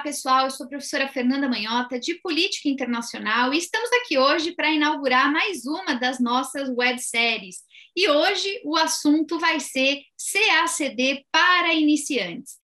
Olá, pessoal. Eu sou a professora Fernanda Manhota, de Política Internacional, e estamos aqui hoje para inaugurar mais uma das nossas webséries. E hoje o assunto vai ser CACD para iniciantes.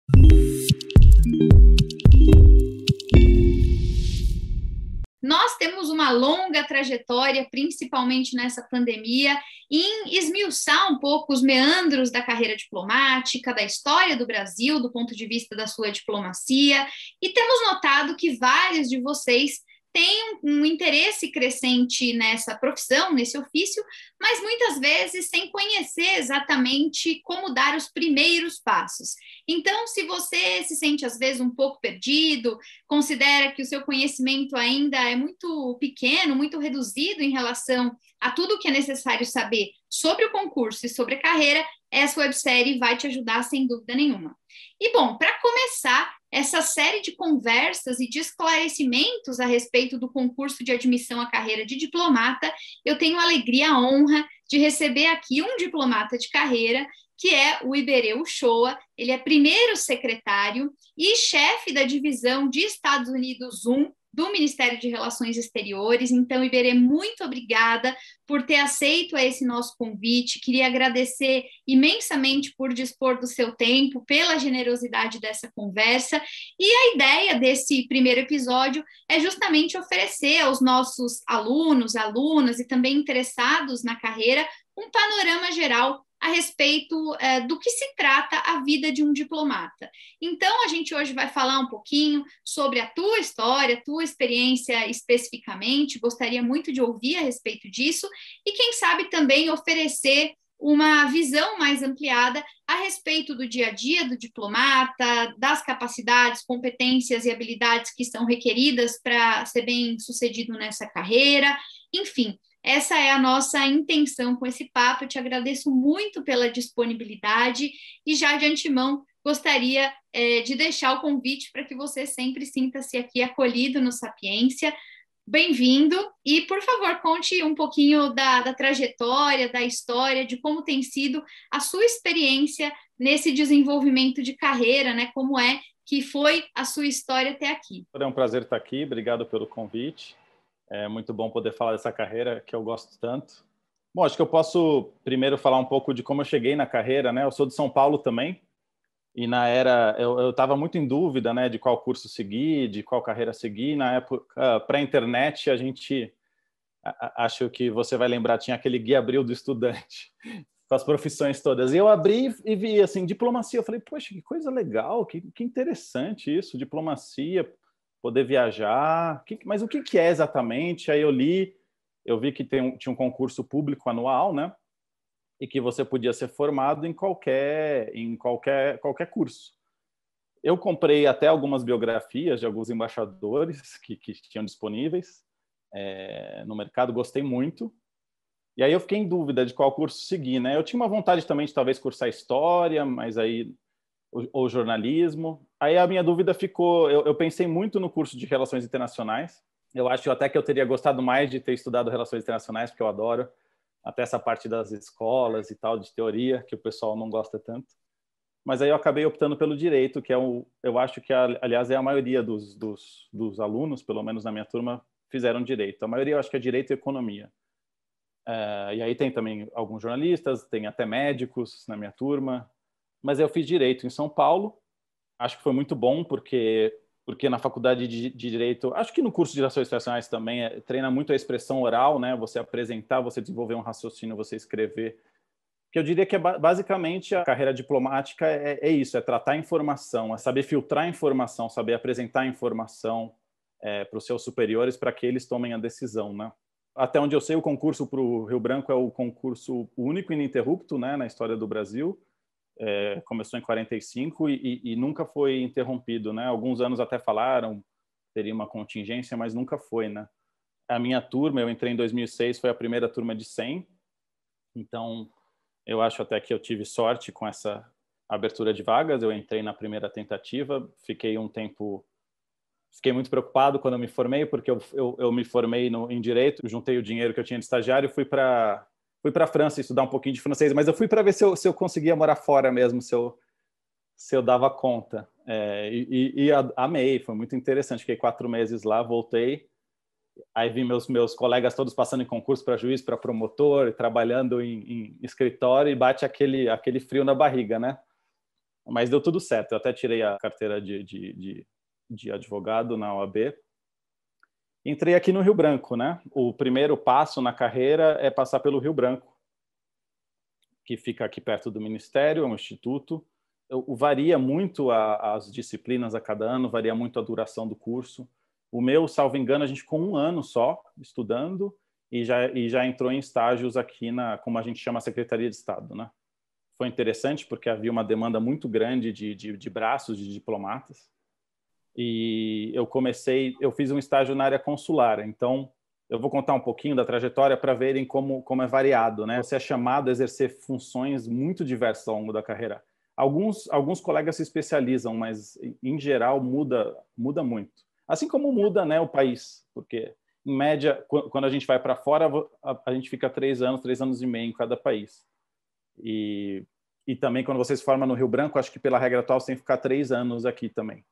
Nós temos uma longa trajetória, principalmente nessa pandemia, em esmiuçar um pouco os meandros da carreira diplomática, da história do Brasil, do ponto de vista da sua diplomacia, e temos notado que vários de vocês tem um interesse crescente nessa profissão, nesse ofício, mas muitas vezes sem conhecer exatamente como dar os primeiros passos. Então, se você se sente às vezes um pouco perdido, considera que o seu conhecimento ainda é muito pequeno, muito reduzido em relação a tudo que é necessário saber sobre o concurso e sobre a carreira, essa websérie vai te ajudar sem dúvida nenhuma. E bom, para começar, essa série de conversas e de esclarecimentos a respeito do concurso de admissão à carreira de diplomata, eu tenho a alegria, a honra de receber aqui um diplomata de carreira, que é o Iberê Uchoa. Ele é primeiro secretário e chefe da divisão de Estados Unidos 1 do Ministério de Relações Exteriores. Então, Iberê, muito obrigada por ter aceito esse nosso convite. Queria agradecer imensamente por dispor do seu tempo, pela generosidade dessa conversa. E a ideia desse primeiro episódio é justamente oferecer aos nossos alunos, alunas e também interessados na carreira um panorama geral a respeito é, do que se trata a vida de um diplomata. Então, a gente hoje vai falar um pouquinho sobre a tua história, a tua experiência especificamente, gostaria muito de ouvir a respeito disso, e quem sabe também oferecer uma visão mais ampliada a respeito do dia a dia do diplomata, das capacidades, competências e habilidades que são requeridas para ser bem sucedido nessa carreira, enfim essa é a nossa intenção com esse papo. Eu te agradeço muito pela disponibilidade e já de antemão gostaria é, de deixar o convite para que você sempre sinta-se aqui acolhido no Sapiência. Bem-vindo e, por favor, conte um pouquinho da, da, trajetória, da história, de como tem sido a sua experiência nesse desenvolvimento de carreira, né? Como é que foi a sua história até aqui. É um prazer estar aqui, obrigado pelo convite. É muito bom poder falar dessa carreira que eu gosto tanto. Bom, acho que eu posso primeiro falar um pouco de como eu cheguei na carreira, né? Eu sou de São Paulo também e na era eu estava muito em dúvida, né, de qual curso seguir, de qual carreira seguir. Na época pré-internet a gente a, acho que você vai lembrar tinha aquele guia abril do estudante com as profissões todas. E eu abri e vi assim diplomacia. Eu falei, poxa, que coisa legal, que, que interessante isso, diplomacia, poder viajar. mas o que, é exatamente? Aí eu li, eu vi que um, tinha um concurso público anual, né? E que você podia ser formado em qualquer, em qualquer, qualquer curso. Eu comprei até algumas biografias de alguns embaixadores que, que tinham disponíveis é, no mercado, gostei muito. E aí eu fiquei em dúvida de qual curso seguir, né? Eu tinha uma vontade também de talvez cursar história, mas aí ou, ou jornalismo, Aí a minha dúvida ficou, eu, eu pensei muito no curso de Relações Internacionais, eu acho até que eu teria gostado mais de ter estudado Relações Internacionais, porque eu adoro até essa parte das escolas e tal, de teoria, que o pessoal não gosta tanto. Mas aí eu acabei optando pelo direito, que é o, eu acho que, aliás, é a maioria dos, dos, dos alunos, pelo menos na minha turma, fizeram direito. A maioria eu acho que é direito e economia. Uh, e aí tem também alguns jornalistas, tem até médicos na minha turma, mas eu fiz direito em São Paulo acho que foi muito bom, porque porque na faculdade de, de, direito, acho que no curso de relações internacionais também é, treina muito a expressão oral, né? Você apresentar, você desenvolver um raciocínio, você escrever. Que eu diria que é basicamente a carreira diplomática é, é, isso, é tratar informação, é saber filtrar informação, saber apresentar informação é, para os seus superiores para que eles tomem a decisão, né? Até onde eu sei, o concurso para o Rio Branco é o concurso único e ininterrupto, né, na história do Brasil é, começou em 45 e, e, e, nunca foi interrompido, né? Alguns anos até falaram teria uma contingência, mas nunca foi, né? A minha turma, eu entrei em 2006, foi a primeira turma de 100. Então, eu acho até que eu tive sorte com essa abertura de vagas. Eu entrei na primeira tentativa, fiquei um tempo fiquei muito preocupado quando eu me formei, porque eu, eu, eu me formei no, em direito, juntei o dinheiro que eu tinha de estagiário e fui para fui para a França estudar um pouquinho de francês, mas eu fui para ver se eu, se eu conseguia morar fora mesmo, se eu, se eu dava conta. É, e, e, amei, foi muito interessante. Fiquei quatro meses lá, voltei. Aí vi meus, meus colegas todos passando em concurso para juiz, para promotor, trabalhando em, em, escritório e bate aquele, aquele frio na barriga, né? Mas deu tudo certo. Eu até tirei a carteira de, de, de, de advogado na OAB Entrei aqui no Rio Branco, né? O primeiro passo na carreira é passar pelo Rio Branco, que fica aqui perto do Ministério, é um instituto. Eu, varia muito a, as disciplinas a cada ano, varia muito a duração do curso. O meu, salvo engano, a gente com um ano só estudando e já, e já entrou em estágios aqui na, como a gente chama, Secretaria de Estado, né? Foi interessante porque havia uma demanda muito grande de, de, de braços de diplomatas e eu comecei, eu fiz um estágio na área consular, então eu vou contar um pouquinho da trajetória para verem como, como é variado, né? Você é chamado a exercer funções muito diversas ao longo da carreira. Alguns, alguns colegas se especializam, mas em geral muda, muda muito. Assim como muda né, o país, porque em média, quando a gente vai para fora, a gente fica três anos, três anos e meio em cada país. E, e também quando você se forma no Rio Branco, acho que pela regra atual você tem que ficar três anos aqui também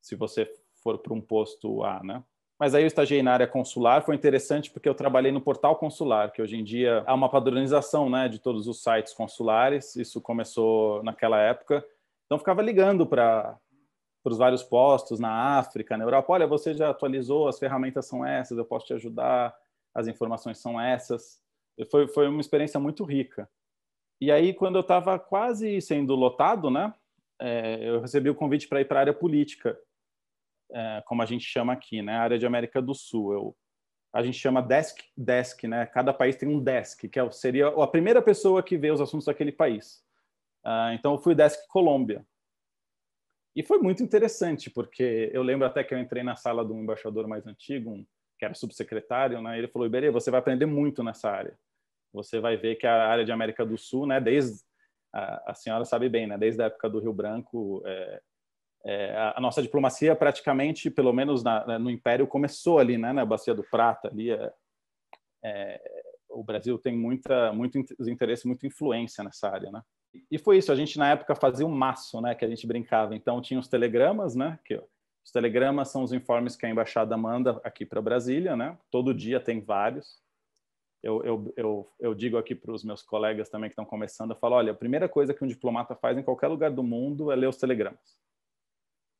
se você for para um posto A, né? Mas aí eu estagiei na área consular, foi interessante porque eu trabalhei no portal consular, que hoje em dia há uma padronização né, de todos os sites consulares, isso começou naquela época. Então ficava ligando para os vários postos na África, na Europa, olha, você já atualizou, as ferramentas são essas, eu posso te ajudar, as informações são essas. Foi, foi uma experiência muito rica. E aí, quando eu estava quase sendo lotado, né, é, eu recebi o convite para ir para a área política, é, como a gente chama aqui, né? A área de América do Sul. Eu, a gente chama desk, desk, né? Cada país tem um desk, que é, seria a primeira pessoa que vê os assuntos daquele país. Uh, então, eu fui desk Colômbia. E foi muito interessante, porque eu lembro até que eu entrei na sala de um embaixador mais antigo, um, que era subsecretário, né? Ele falou, Iberê, você vai aprender muito nessa área. Você vai ver que a área de América do Sul, né? Desde, a, a senhora sabe bem, né? Desde a época do Rio Branco, é, é, a, nossa diplomacia praticamente, pelo menos na, né, no Império, começou ali, né, na Bacia do Prata, ali é, é, o Brasil tem muita, muito interesse, muita influência nessa área, né? E foi isso, a gente na época fazia um maço, né, que a gente brincava, então tinha os telegramas, né, que os telegramas são os informes que a embaixada manda aqui para Brasília, né, todo dia tem vários, eu, eu, eu, eu, digo aqui para os meus colegas também que estão começando, eu falo, olha, a primeira coisa que um diplomata faz em qualquer lugar do mundo é ler os telegramas.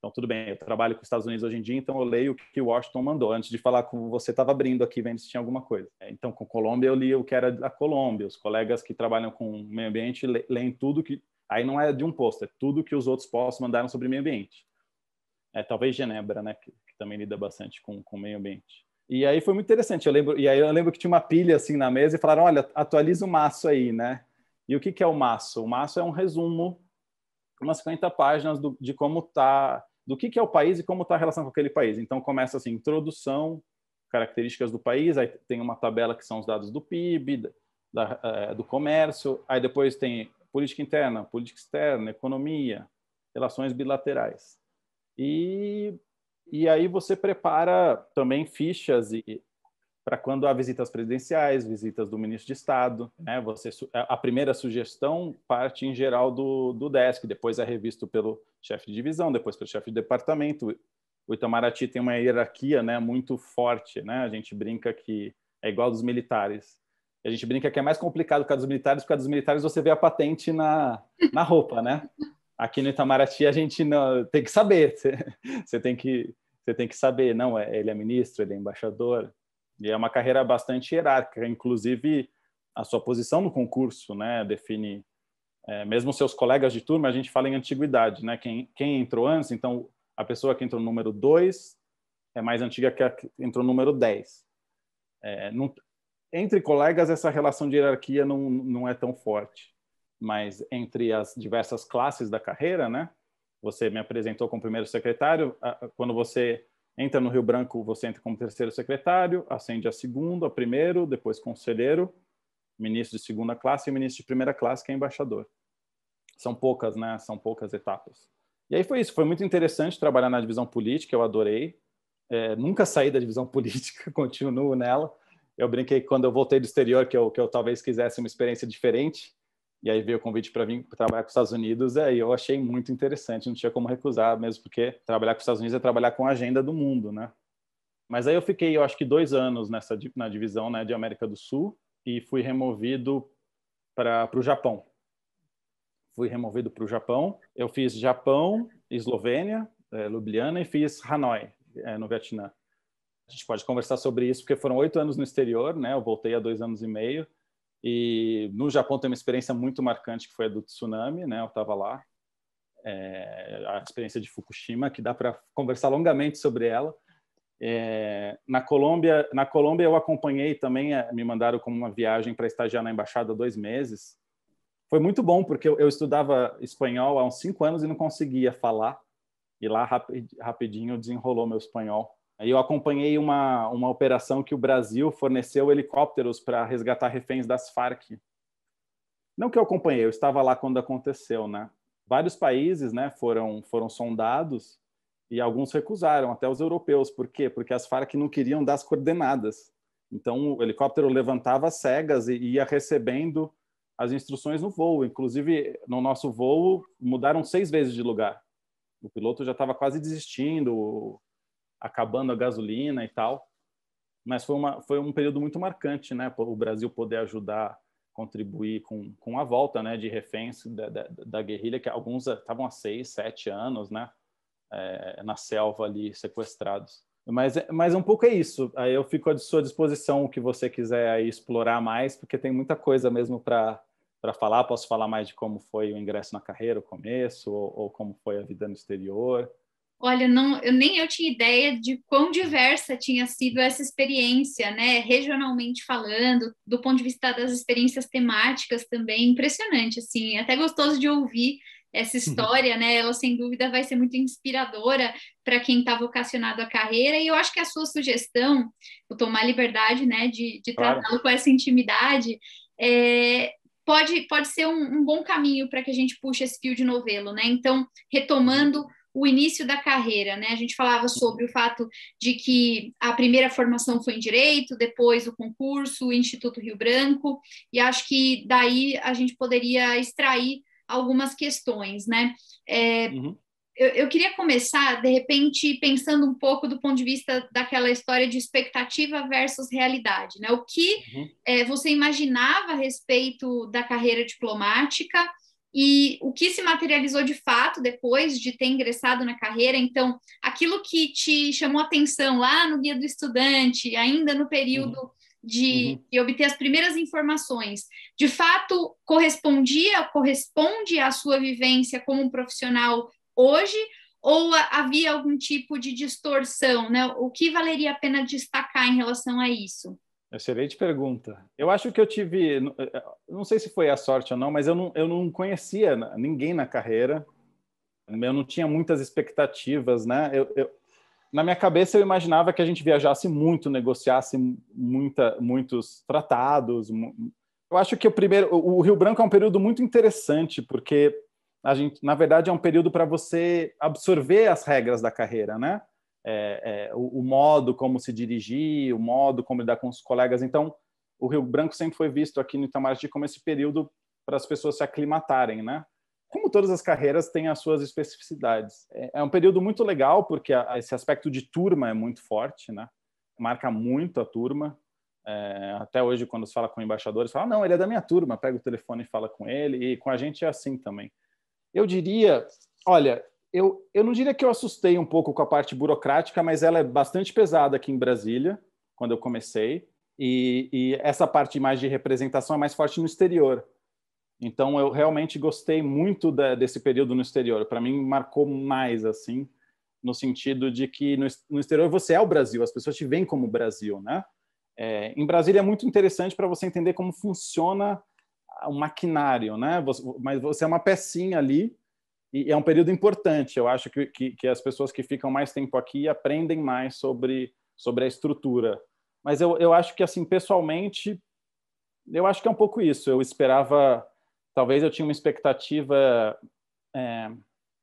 Então, tudo bem, eu trabalho com os Estados Unidos hoje em dia, então eu leio o que Washington mandou. Antes de falar com você, estava abrindo aqui, vendo se tinha alguma coisa. É, então, com Colômbia, eu li o que era da Colômbia. Os colegas que trabalham com meio ambiente leem tudo que. Aí não é de um posto, é tudo que os outros postos mandaram sobre meio ambiente. É, talvez Genebra, né, que, que também lida bastante com, com meio ambiente. E aí foi muito interessante. Eu lembro, e aí eu lembro que tinha uma pilha assim na mesa e falaram: olha, atualiza o maço aí, né? E o que, que é o maço? O maço é um resumo, umas 50 páginas do, de como está do que, que é o país e como está a relação com aquele país. Então, começa assim, introdução, características do país, aí tem uma tabela que são os dados do PIB, da, eh, do comércio, aí depois tem política interna, política externa, economia, relações bilaterais. E, e aí você prepara também fichas e para quando há visitas presidenciais, visitas do ministro de Estado. Né? Você, é, a primeira sugestão parte em geral do, do desk, depois é revisto pelo chefe de divisão, depois pelo chefe de departamento. O Itamaraty tem uma hierarquia né, muito forte. Né? A gente brinca que é igual dos militares. A gente brinca que é mais complicado que a dos militares, porque a dos militares você vê a patente na, na roupa, né? Aqui no Itamaraty a gente não, tem que saber. Você tem que, você tem que saber, não, é, ele é ministro, ele é embaixador, e é uma carreira bastante hierárquica, inclusive a sua posição no concurso, né, define é, mesmo seus colegas de turma, a gente fala em antiguidade, né? Quem, quem entrou antes, então a pessoa que entrou no número 2 é mais antiga que a que entrou no número 10. É, não, entre colegas, essa relação de hierarquia não, não é tão forte, mas entre as diversas classes da carreira, né? Você me apresentou como primeiro secretário, quando você Entra no Rio Branco, você entra como terceiro secretário, ascende a segundo, a primeiro, depois conselheiro, ministro de segunda classe e ministro de primeira classe, que é embaixador. São poucas, né? São poucas etapas. E aí foi isso, foi muito interessante trabalhar na divisão política, eu adorei. É, nunca saí da divisão política, continuo nela. Eu brinquei quando eu voltei do exterior que eu, que eu talvez quisesse uma experiência diferente, e aí veio o convite para vir trabalhar com os Estados Unidos, é, e aí eu achei muito interessante, não tinha como recusar, mesmo porque trabalhar com os Estados Unidos é trabalhar com a agenda do mundo, né? Mas aí eu fiquei, eu acho que dois anos nessa na divisão né, de América do Sul e fui removido para o Japão. Fui removido para o Japão. Eu fiz Japão, Eslovênia, é, Ljubljana e fiz Hanoi, é, no Vietnã. A gente pode conversar sobre isso, porque foram oito anos no exterior, né? Eu voltei há dois anos e meio e no Japão tem uma experiência muito marcante que foi a do tsunami, né? Eu estava lá, é, a experiência de Fukushima, que dá para conversar longamente sobre ela. É, na Colômbia, na Colômbia eu acompanhei também, é, me mandaram como uma viagem para estagiar na embaixada dois meses. Foi muito bom porque eu, eu, estudava espanhol há uns cinco anos e não conseguia falar. E lá rapidinho desenrolou meu espanhol eu acompanhei uma, uma operação que o Brasil forneceu helicópteros para resgatar reféns das Farc. Não que eu acompanhei, eu estava lá quando aconteceu, né? Vários países, né, foram foram sondados e alguns recusaram, até os europeus. Por quê? Porque as Farc não queriam dar as coordenadas. Então o helicóptero levantava cegas e ia recebendo as instruções no voo. Inclusive, no nosso voo, mudaram seis vezes de lugar. O piloto já estava quase desistindo, acabando a gasolina e tal. Mas foi, uma, foi um período muito marcante, né? O Brasil poder ajudar, contribuir com, com a volta né, de reféns da, da, da guerrilha, que alguns estavam há seis, sete anos, né? É, na selva ali, sequestrados. Mas, mas um pouco é isso. Aí eu fico à sua disposição o que você quiser explorar mais, porque tem muita coisa mesmo para para falar. Posso falar mais de como foi o ingresso na carreira, o começo, ou, ou como foi a vida no exterior. Olha, não, eu nem eu tinha ideia de quão diversa tinha sido essa experiência, né? Regionalmente falando, do ponto de vista das experiências temáticas também, impressionante, assim, é até gostoso de ouvir essa uhum. história, né? Ela sem dúvida vai ser muito inspiradora para quem está vocacionado à carreira. E eu acho que a sua sugestão, eu tomar liberdade, né, de, de claro. tratá-lo com essa intimidade, é, pode, pode ser um, um bom caminho para que a gente puxe esse fio de novelo, né? Então, retomando uhum o início da carreira, né? A gente falava sobre o fato de que a primeira formação foi em direito, depois o concurso, o Instituto Rio Branco, e acho que daí a gente poderia extrair algumas questões, né? É, uhum. eu, eu queria começar, de repente, pensando um pouco do ponto de vista daquela história de expectativa versus realidade, né? O que uhum. é, você imaginava a respeito da carreira diplomática? E o que se materializou de fato depois de ter ingressado na carreira, então, aquilo que te chamou atenção lá no Guia do Estudante, ainda no período uhum. De, uhum. de, obter as primeiras informações, de fato correspondia, corresponde à sua vivência como profissional hoje, ou havia algum tipo de distorção, né? O que valeria a pena destacar em relação a isso? Excelente pergunta. Eu acho que eu tive, não sei se foi a sorte ou não, mas eu não, eu não conhecia ninguém na carreira. Eu não tinha muitas expectativas, né? Eu, eu, na minha cabeça eu imaginava que a gente viajasse muito, negociasse muita, muitos tratados. Eu acho que o primeiro, o Rio Branco é um período muito interessante porque a gente, na verdade, é um período para você absorver as regras da carreira, né? é, é, o, o, modo como se dirigir, o modo como lidar com os colegas. Então, o Rio Branco sempre foi visto aqui no Itamaraty como esse período para as pessoas se aclimatarem, né? Como todas as carreiras têm as suas especificidades. É, é um período muito legal porque a, esse aspecto de turma é muito forte, né? Marca muito a turma. É, até hoje, quando se fala com embaixadores, fala não, ele é da minha turma. Pega o telefone e fala com ele. E com a gente é assim também. Eu diria, olha, eu, eu não diria que eu assustei um pouco com a parte burocrática, mas ela é bastante pesada aqui em Brasília, quando eu comecei, e, e essa parte mais de representação é mais forte no exterior. Então, eu realmente gostei muito da, desse período no exterior. Para mim, marcou mais, assim, no sentido de que no, no, exterior você é o Brasil, as pessoas te veem como o Brasil, né? É, em Brasília é muito interessante para você entender como funciona o maquinário, né? Você, mas você é uma pecinha ali e é um período importante, eu acho que, que, que as pessoas que ficam mais tempo aqui aprendem mais sobre, sobre a estrutura. Mas eu, eu acho que, assim, pessoalmente, eu acho que é um pouco isso. Eu esperava, talvez eu tinha uma expectativa, é,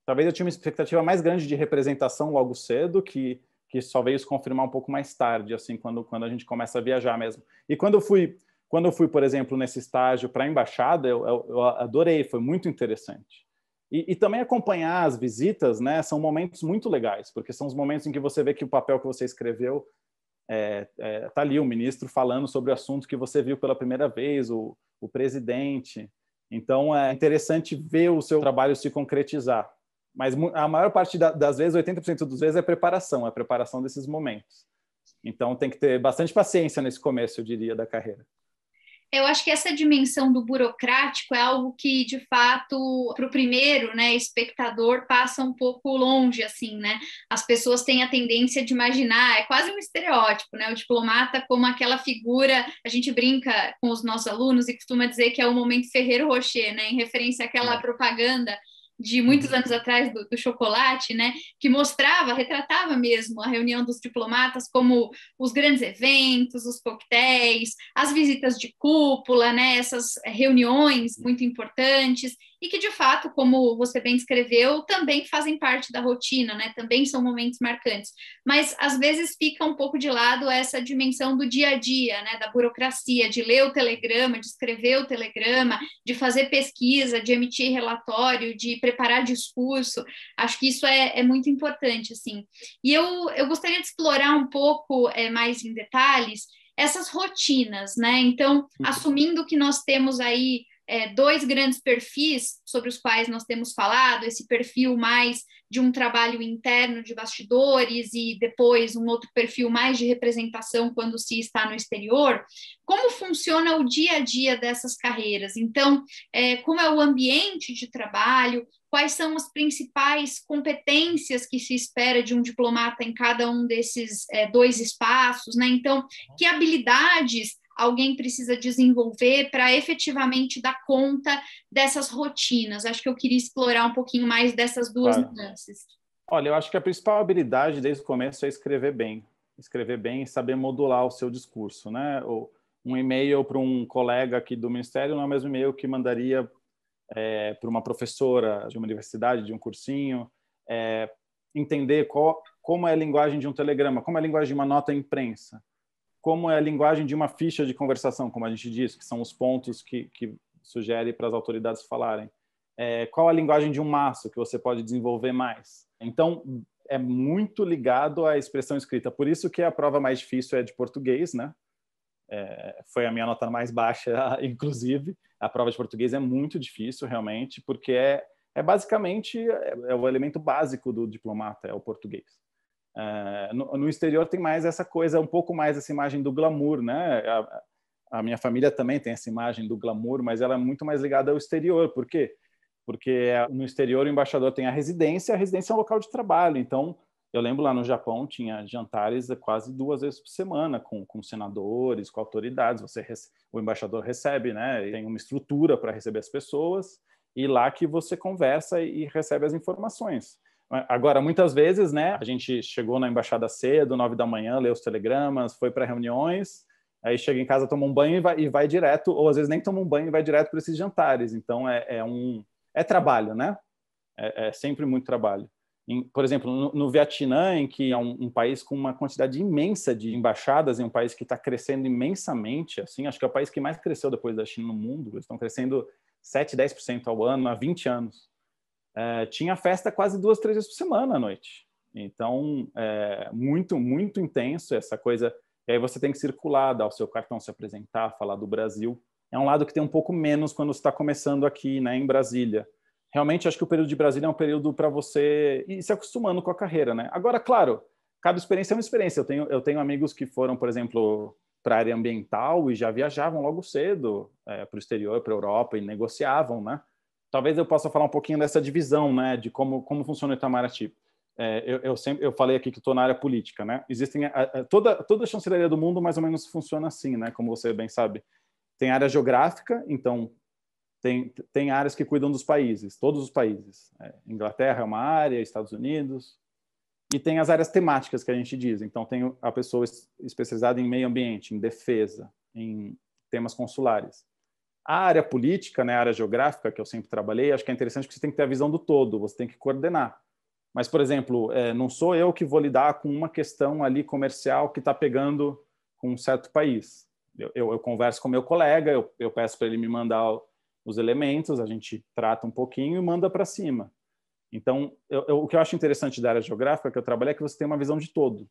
talvez eu tinha uma expectativa mais grande de representação logo cedo, que, que só veio se confirmar um pouco mais tarde, assim, quando, quando a gente começa a viajar mesmo. E quando eu fui, quando eu fui por exemplo, nesse estágio para a embaixada, eu, eu, eu adorei, foi muito interessante. E, e, também acompanhar as visitas, né? São momentos muito legais, porque são os momentos em que você vê que o papel que você escreveu é, é, tá ali o ministro falando sobre o assunto que você viu pela primeira vez, o, o presidente. Então é interessante ver o seu trabalho se concretizar. Mas a maior parte da, das vezes, 80% das vezes, é preparação, é preparação desses momentos. Então tem que ter bastante paciência nesse começo, eu diria, da carreira. Eu acho que essa dimensão do burocrático é algo que, de fato, para o primeiro, né, espectador, passa um pouco longe, assim, né? As pessoas têm a tendência de imaginar, é quase um estereótipo, né? O diplomata como aquela figura, a gente brinca com os nossos alunos e costuma dizer que é o momento Ferreiro Rocher, né? Em referência àquela é. propaganda de muitos uhum. anos atrás do, do, chocolate, né, que mostrava, retratava mesmo a reunião dos diplomatas como os grandes eventos, os coquetéis, as visitas de cúpula, né, essas reuniões muito importantes e que de fato, como você bem descreveu, também fazem parte da rotina, né? Também são momentos marcantes, mas às vezes fica um pouco de lado essa dimensão do dia a dia, né? Da burocracia, de ler o telegrama, de escrever o telegrama, de fazer pesquisa, de emitir relatório, de preparar discurso. Acho que isso é, é muito importante, assim. E eu, eu gostaria de explorar um pouco é, mais em detalhes essas rotinas, né? Então, uhum. assumindo que nós temos aí é, dois grandes perfis sobre os quais nós temos falado: esse perfil mais de um trabalho interno de bastidores e depois um outro perfil mais de representação quando se está no exterior. Como funciona o dia a dia dessas carreiras? Então, é, como é o ambiente de trabalho? Quais são as principais competências que se espera de um diplomata em cada um desses é, dois espaços? Né? Então, que habilidades alguém precisa desenvolver para efetivamente dar conta dessas rotinas? Acho que eu queria explorar um pouquinho mais dessas duas claro. nuances. Olha, eu acho que a principal habilidade desde o começo é escrever bem. Escrever bem e saber modular o seu discurso, né? Um e-mail para um colega aqui do Ministério não é o mesmo e-mail que mandaria é, para uma professora de uma universidade, de um cursinho. É, entender qual, como é a linguagem de um telegrama, como é a linguagem de uma nota imprensa como é a linguagem de uma ficha de conversação, como a gente diz, que são os pontos que, que sugere para as autoridades falarem. É, qual a linguagem de um maço que você pode desenvolver mais? Então, é muito ligado à expressão escrita. Por isso que a prova mais difícil é de português, né? É, foi a minha nota mais baixa, inclusive. A prova de português é muito difícil, realmente, porque é, é basicamente é, é o elemento básico do diplomata, é o português. Uh, no, no, exterior tem mais essa coisa, um pouco mais essa imagem do glamour, né? A, a, minha família também tem essa imagem do glamour, mas ela é muito mais ligada ao exterior. Por quê? Porque no exterior o embaixador tem a residência, a residência é um local de trabalho. Então, eu lembro lá no Japão tinha jantares quase duas vezes por semana com, com senadores, com autoridades. Você o embaixador recebe, né? Tem uma estrutura para receber as pessoas e lá que você conversa e recebe as informações. Agora, muitas vezes, né, a gente chegou na embaixada cedo, nove da manhã, leu os telegramas, foi para reuniões, aí chega em casa, toma um banho e vai, e vai, direto, ou às vezes nem toma um banho e vai direto para esses jantares. Então, é, é, um... É trabalho, né? É, é sempre muito trabalho. Em, por exemplo, no, no, Vietnã, em que é um, um, país com uma quantidade imensa de embaixadas, em um país que está crescendo imensamente, assim, acho que é o país que mais cresceu depois da China no mundo, eles estão crescendo 7, 10% ao ano há 20 anos é, tinha festa quase duas, três vezes por semana à noite. Então, é, muito, muito intenso essa coisa. E aí você tem que circular, dar o seu cartão, se apresentar, falar do Brasil. É um lado que tem um pouco menos quando você está começando aqui, né, em Brasília. Realmente, acho que o período de Brasília é um período para você ir se acostumando com a carreira, né? Agora, claro, cada experiência é uma experiência. Eu tenho, eu tenho amigos que foram, por exemplo, para a área ambiental e já viajavam logo cedo é, para o exterior, para a Europa e negociavam, né? talvez eu possa falar um pouquinho dessa divisão, né, de como, como funciona o Itamaraty. É, eu, eu, sempre eu falei aqui que estou na área política, né? Existem a, a, toda toda a chancelaria do mundo mais ou menos funciona assim, né? Como você bem sabe, tem área geográfica, então tem tem áreas que cuidam dos países, todos os países. É, Inglaterra é uma área, Estados Unidos, e tem as áreas temáticas que a gente diz. Então tem a pessoa especializada em meio ambiente, em defesa, em temas consulares. A área política, né, a área geográfica que eu sempre trabalhei, acho que é interessante que você tem que ter a visão do todo, você tem que coordenar. Mas, por exemplo, é, não sou eu que vou lidar com uma questão ali comercial que está pegando com um certo país. Eu, eu, eu converso com meu colega, eu, eu peço para ele me mandar os elementos, a gente trata um pouquinho e manda para cima. Então, eu, eu, o que eu acho interessante da área geográfica que eu trabalho é que você tem uma visão de todo,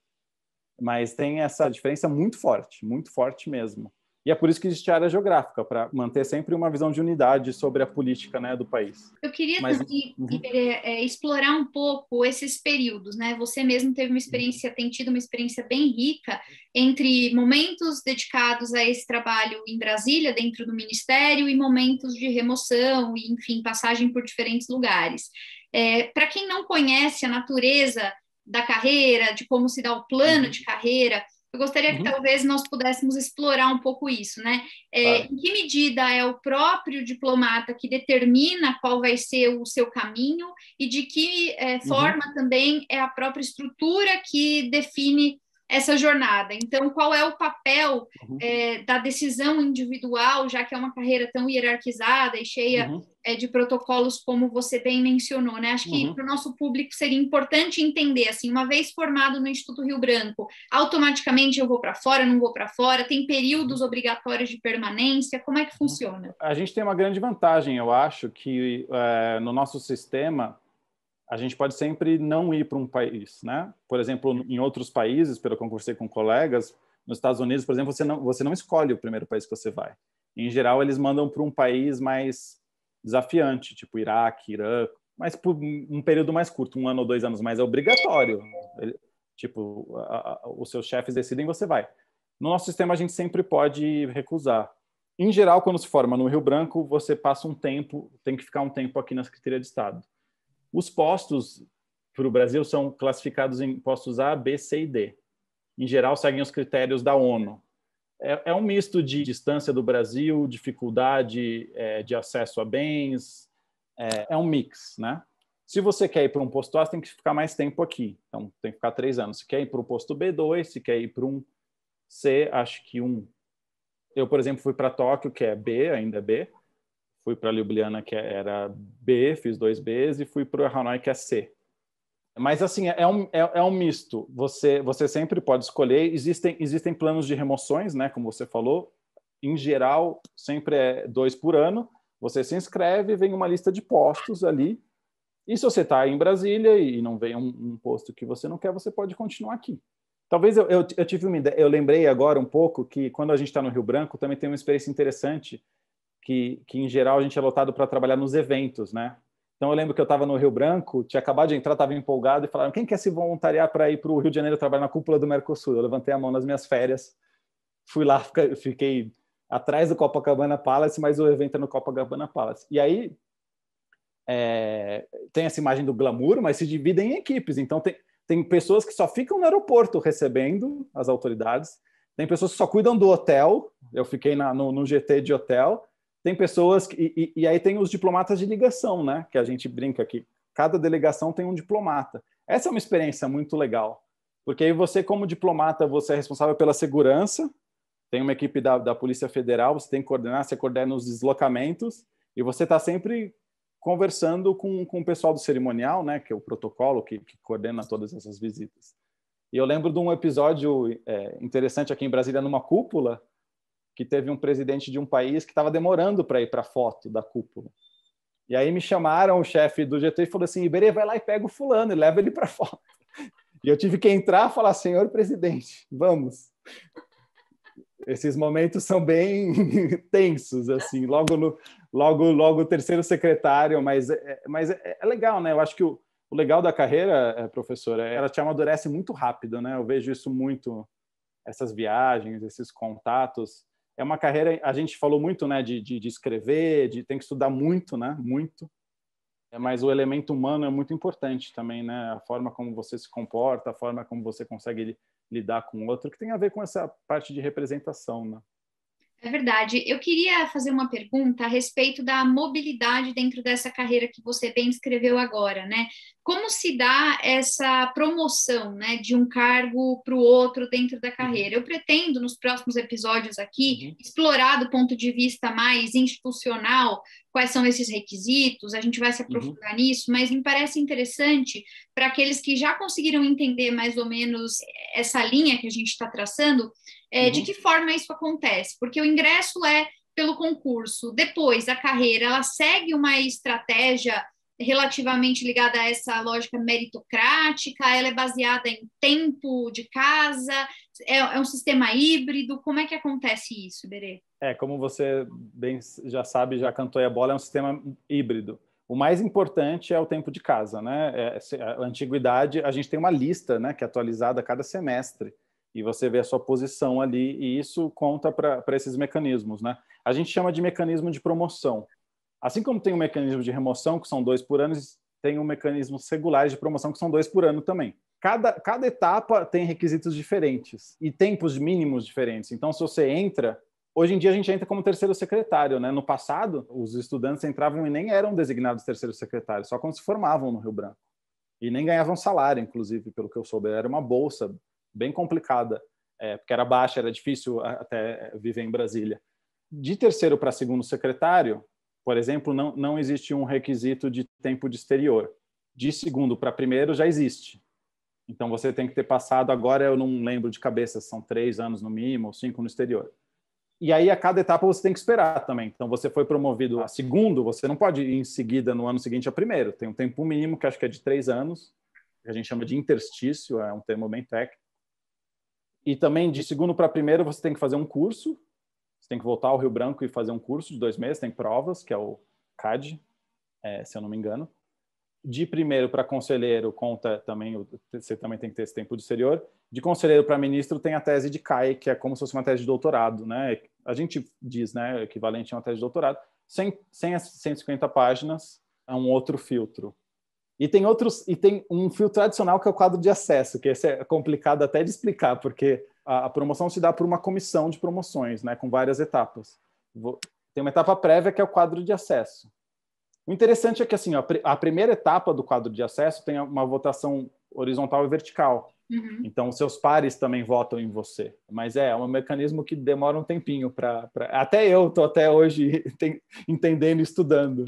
mas tem essa diferença muito forte, muito forte mesmo. E é por isso que existe área geográfica, para manter sempre uma visão de unidade sobre a política né, do país. Eu queria Mas... também uhum. É, é, explorar um pouco esses períodos, né? Você mesmo teve uma experiência, tem tido uma experiência bem rica entre momentos dedicados a esse trabalho em Brasília, dentro do Ministério, e momentos de remoção, e enfim, passagem por diferentes lugares. É, para quem não conhece a natureza da carreira, de como se dá o plano uhum. de carreira, eu gostaria que uhum. talvez nós pudéssemos explorar um pouco isso, né? É, claro. Em que medida é o próprio diplomata que determina qual vai ser o seu caminho e de que é, uhum. forma uhum. também é a própria estrutura que define essa jornada. Então, qual é o papel uhum. é, da decisão individual, já que é uma carreira tão hierarquizada e cheia uhum. é, de protocolos, como você bem mencionou, né? Acho que uhum. para o nosso público seria importante entender, assim, uma vez formado no Instituto Rio Branco, automaticamente eu vou para fora, não vou para fora, tem períodos uhum. obrigatórios de permanência, como é que uhum. funciona? A gente tem uma grande vantagem, eu acho, que é, no nosso sistema a gente pode sempre não ir para um país, né? Por exemplo, em outros países, pelo que eu conversei com colegas, nos Estados Unidos, por exemplo, você não, você não escolhe o primeiro país que você vai. Em geral, eles mandam para um país mais desafiante, tipo Iraque, Irã, mas por um período mais curto, um ano ou dois anos, mas é obrigatório. tipo, a, a, os seus chefes decidem, você vai. No nosso sistema, a gente sempre pode recusar. Em geral, quando se forma no Rio Branco, você passa um tempo, tem que ficar um tempo aqui na Secretaria de Estado. Os postos para o Brasil são classificados em postos A, B, C e D. Em geral, seguem os critérios da ONU. É, é um misto de distância do Brasil, dificuldade é, de acesso a bens, é, é, um mix, né? Se você quer ir para um posto A, você tem que ficar mais tempo aqui. Então, tem que ficar três anos. Se quer ir para o posto B, dois. Se quer ir para um C, acho que um. Eu, por exemplo, fui para Tóquio, que é B, ainda é B Fui para Ljubljana, que era B, fiz dois Bs, e fui para Hanoi, que é C. Mas, assim, é, é um, é, é um misto. Você, você sempre pode escolher. Existem, existem planos de remoções, né? Como você falou. Em geral, sempre é dois por ano. Você se inscreve, vem uma lista de postos ali. E se você está em Brasília e não vem um, um, posto que você não quer, você pode continuar aqui. Talvez eu, eu, eu tive uma ideia, eu lembrei agora um pouco que quando a gente está no Rio Branco também tem uma experiência interessante que, que em geral a gente é lotado para trabalhar nos eventos, né? Então eu lembro que eu estava no Rio Branco, tinha acabado de entrar, estava empolgado e falaram: quem quer se voluntariar para ir para o Rio de Janeiro trabalhar na cúpula do Mercosul? Eu levantei a mão nas minhas férias, fui lá, fiquei atrás do Copacabana Palace, mas o evento é no Copacabana Palace. E aí é, tem essa imagem do glamour, mas se dividem em equipes. Então tem, tem pessoas que só ficam no aeroporto recebendo as autoridades, tem pessoas que só cuidam do hotel. Eu fiquei na, no, no GT de hotel tem pessoas que, e, e, aí tem os diplomatas de ligação, né? Que a gente brinca aqui. Cada delegação tem um diplomata. Essa é uma experiência muito legal, porque aí você, como diplomata, você é responsável pela segurança. Tem uma equipe da, da Polícia Federal, você tem que coordenar, você coordena os deslocamentos e você está sempre conversando com, com o pessoal do cerimonial, né? Que é o protocolo que, que coordena todas essas visitas. E eu lembro de um episódio é, interessante aqui em Brasília, numa cúpula, que teve um presidente de um país que estava demorando para ir para a foto da cúpula. E aí me chamaram o chefe do GT e falou assim: Iberê, vai lá e pega o fulano e leva ele para foto. E eu tive que entrar e falar: senhor presidente, vamos. Esses momentos são bem tensos, assim. Logo, no, logo, logo o terceiro secretário, mas, é, é, mas é, é, legal, né? Eu acho que o, o legal da carreira, é, professora, é ela te amadurece muito rápido, né? Eu vejo isso muito, essas viagens, esses contatos é uma carreira, a gente falou muito, né, de, de, de escrever, de tem que estudar muito, né, muito, é, mas o elemento humano é muito importante também, né? A forma como você se comporta, a forma como você consegue lidar com o outro, que tem a ver com essa parte de representação, né? É verdade. Eu queria fazer uma pergunta a respeito da mobilidade dentro dessa carreira que você bem descreveu agora, né? Como se dá essa promoção, né, de um cargo para o outro dentro da uhum. carreira? Eu pretendo nos próximos episódios aqui uhum. explorar do ponto de vista mais institucional quais são esses requisitos, a gente vai se uhum. aprofundar uhum. nisso, mas me parece interessante para aqueles que já conseguiram entender mais ou menos essa linha que a gente está traçando, é, uhum. De que forma isso acontece? Porque o ingresso é pelo concurso. Depois, a carreira, ela segue uma estratégia relativamente ligada a essa lógica meritocrática, ela é baseada em tempo de casa, é, é um sistema híbrido, como é que acontece isso, Iberê? É, como você bem já sabe, já cantou a bola, é um sistema híbrido. O mais importante é o tempo de casa, né? É, é a antiguidade, a gente tem uma lista, né, que é atualizada a cada semestre e você vê a sua posição ali, e isso conta para esses mecanismos. Né? A gente chama de mecanismo de promoção. Assim como tem o um mecanismo de remoção, que são dois por ano, tem um mecanismo regulares de promoção, que são dois por ano também. Cada, cada etapa tem requisitos diferentes e tempos mínimos diferentes. Então, se você entra, hoje em dia a gente entra como terceiro secretário, né? No passado, os estudantes entravam e nem eram designados terceiro secretário, só quando se formavam no Rio Branco. E nem ganhavam salário, inclusive, pelo que eu soube. Era uma bolsa bem complicada, é, porque era baixa, era difícil até viver em Brasília. De terceiro para segundo secretário, por exemplo, não, não existe um requisito de tempo de exterior. De segundo para primeiro já existe. Então você tem que ter passado, agora eu não lembro de cabeça, são três anos no mínimo ou cinco no exterior. E aí, a cada etapa, você tem que esperar também. Então, você foi promovido a segundo, você não pode ir em seguida no ano seguinte a primeiro. Tem um tempo mínimo, que acho que é de três anos, que a gente chama de interstício, é um termo bem técnico. E também de segundo para primeiro você tem que fazer um curso, você tem que voltar ao Rio Branco e fazer um curso de dois meses, tem provas, que é o CAD, é, se eu não me engano. De primeiro para conselheiro conta também, você também tem que ter esse tempo de exterior. De conselheiro para ministro tem a tese de CAI, que é como se fosse uma tese de doutorado, né? A gente diz, né, equivalente a uma tese de doutorado, Sem, 100 150 páginas é um outro filtro. E tem outros, e tem um fio tradicional que é o quadro de acesso, que esse é complicado até de explicar, porque a, a promoção se dá por uma comissão de promoções, né, com várias etapas. Vou, tem uma etapa prévia que é o quadro de acesso. O interessante é que assim, ó, a primeira etapa do quadro de acesso tem uma votação horizontal e vertical. Uhum. Então, seus pares também votam em você. Mas é, é um mecanismo que demora um tempinho para. Pra... Até eu estou até hoje entendendo e estudando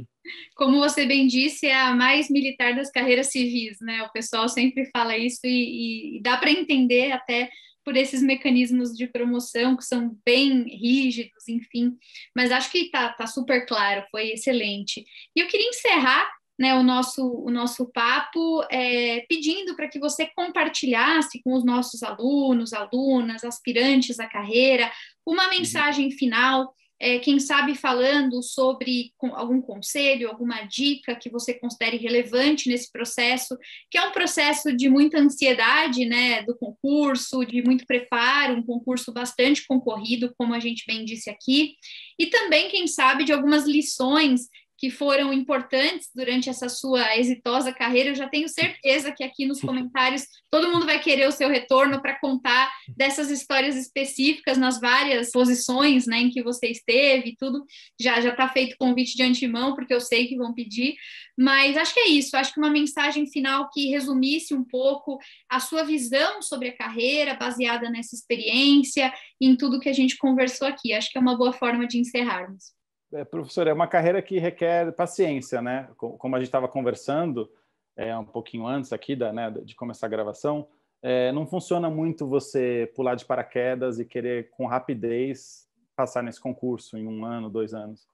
como você bem disse, é a mais militar das carreiras civis, né? O pessoal sempre fala isso e, e dá para entender até por esses mecanismos de promoção que são bem rígidos, enfim. Mas acho que tá, tá super claro, foi excelente. E eu queria encerrar né, o, nosso, o nosso papo, é, pedindo para que você compartilhasse com os nossos alunos, alunas, aspirantes à carreira, uma uhum. mensagem final é, quem sabe falando sobre algum conselho, alguma dica que você considere relevante nesse processo, que é um processo de muita ansiedade, né, do concurso, de muito preparo, um concurso bastante concorrido, como a gente bem disse aqui, e também, quem sabe, de algumas lições que foram importantes durante essa sua exitosa carreira. Eu já tenho certeza que aqui nos comentários todo mundo vai querer o seu retorno para contar dessas histórias específicas nas várias posições né, em que você esteve e tudo. Já já está feito convite de antemão, porque eu sei que vão pedir. Mas acho que é isso. Acho que uma mensagem final que resumisse um pouco a sua visão sobre a carreira, baseada nessa experiência, em tudo que a gente conversou aqui. Acho que é uma boa forma de encerrarmos. É, professor, é uma carreira que requer paciência, né? Como a gente estava conversando é, um pouquinho antes aqui da, né, de começar a gravação, é, não funciona muito você pular de paraquedas e querer com rapidez passar nesse concurso em um ano, dois anos.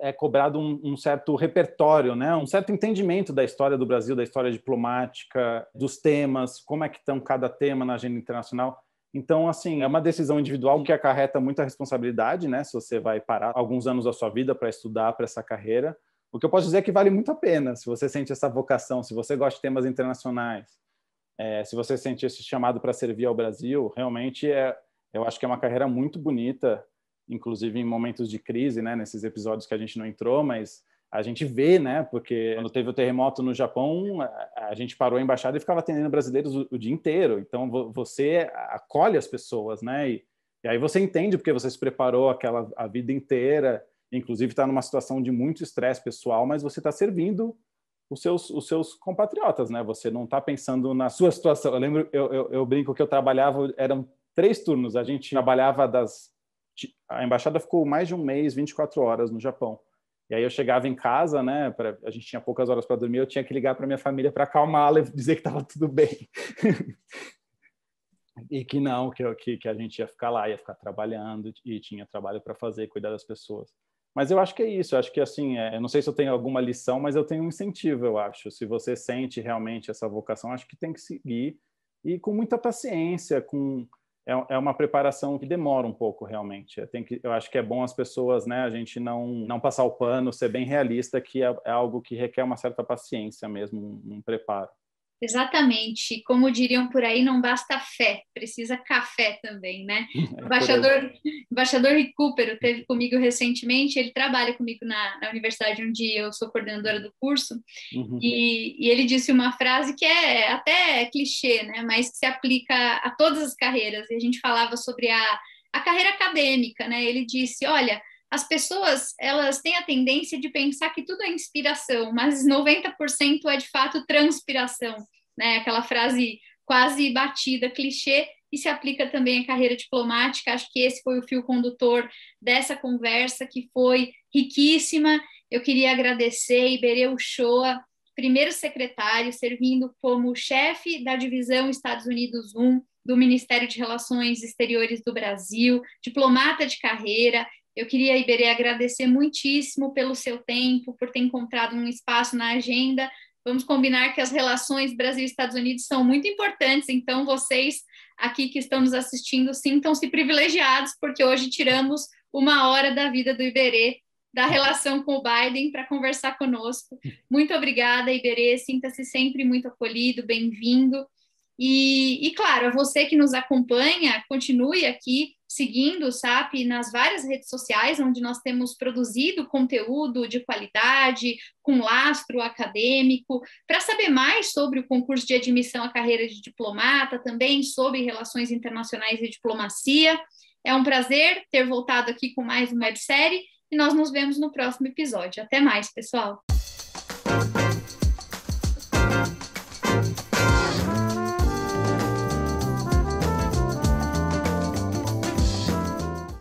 É cobrado um, um certo repertório, né? um certo entendimento da história do Brasil, da história diplomática, dos temas, como é que estão cada tema na agenda internacional. Então, assim, é uma decisão individual que acarreta muita responsabilidade, né? Se você vai parar alguns anos da sua vida para estudar para essa carreira. O que eu posso dizer é que vale muito a pena, se você sente essa vocação, se você gosta de temas internacionais, é, se você sente esse chamado para servir ao Brasil, realmente é, eu acho que é uma carreira muito bonita, inclusive em momentos de crise, né? Nesses episódios que a gente não entrou, mas a gente vê, né? Porque quando teve o terremoto no Japão, a, gente parou a embaixada e ficava atendendo brasileiros o, o dia inteiro. Então você acolhe as pessoas, né? E, e, aí você entende porque você se preparou aquela a vida inteira, inclusive está numa situação de muito estresse pessoal, mas você está servindo os seus, os seus compatriotas, né? Você não está pensando na sua situação. Eu lembro, eu, eu, eu brinco que eu trabalhava, eram três turnos. A gente trabalhava das. A embaixada ficou mais de um mês, 24 horas no Japão. E aí eu chegava em casa, né? Pra, a gente tinha poucas horas para dormir, eu tinha que ligar para minha família para acalmá-la e dizer que estava tudo bem. e que não, que, que, que a gente ia ficar lá, ia ficar trabalhando e tinha trabalho para fazer, cuidar das pessoas. Mas eu acho que é isso, eu acho que assim, é, eu não sei se eu tenho alguma lição, mas eu tenho um incentivo, eu acho. Se você sente realmente essa vocação, acho que tem que seguir e com muita paciência, com é, é, uma preparação que demora um pouco realmente. que, eu acho que é bom as pessoas, né, a gente não, não passar o pano, ser bem realista, que é, é algo que requer uma certa paciência mesmo, um, um preparo. Exatamente. Como diriam por aí, não basta fé, precisa café também, né? É, o embaixador, embaixador Recupero esteve comigo recentemente, ele trabalha comigo na, na, universidade onde eu sou coordenadora do curso, uhum. e, e, ele disse uma frase que é até clichê, né? Mas que se aplica a todas as carreiras. E a gente falava sobre a, a carreira acadêmica, né? Ele disse, olha as pessoas elas têm a tendência de pensar que tudo é inspiração, mas 90% é de fato transpiração, né? Aquela frase quase batida, clichê, e se aplica também à carreira diplomática. Acho que esse foi o fio condutor dessa conversa que foi riquíssima. Eu queria agradecer Iberê Uchoa, primeiro secretário, servindo como chefe da divisão Estados Unidos 1 do Ministério de Relações Exteriores do Brasil, diplomata de carreira, eu queria, Iberê, agradecer muitíssimo pelo seu tempo, por ter encontrado um espaço na agenda. Vamos combinar que as relações Brasil Estados Unidos são muito importantes, então vocês aqui que estão nos assistindo sintam-se privilegiados, porque hoje tiramos uma hora da vida do Iberê, da relação com o Biden, para conversar conosco. Muito obrigada, Iberê. Sinta-se sempre muito acolhido, bem-vindo. E, e, claro, você que nos acompanha, continue aqui seguindo o SAP nas várias redes sociais, onde nós temos produzido conteúdo de qualidade, com lastro acadêmico. Para saber mais sobre o concurso de admissão à carreira de diplomata, também sobre relações internacionais e diplomacia, é um prazer ter voltado aqui com mais uma websérie e nós nos vemos no próximo episódio. Até mais, pessoal!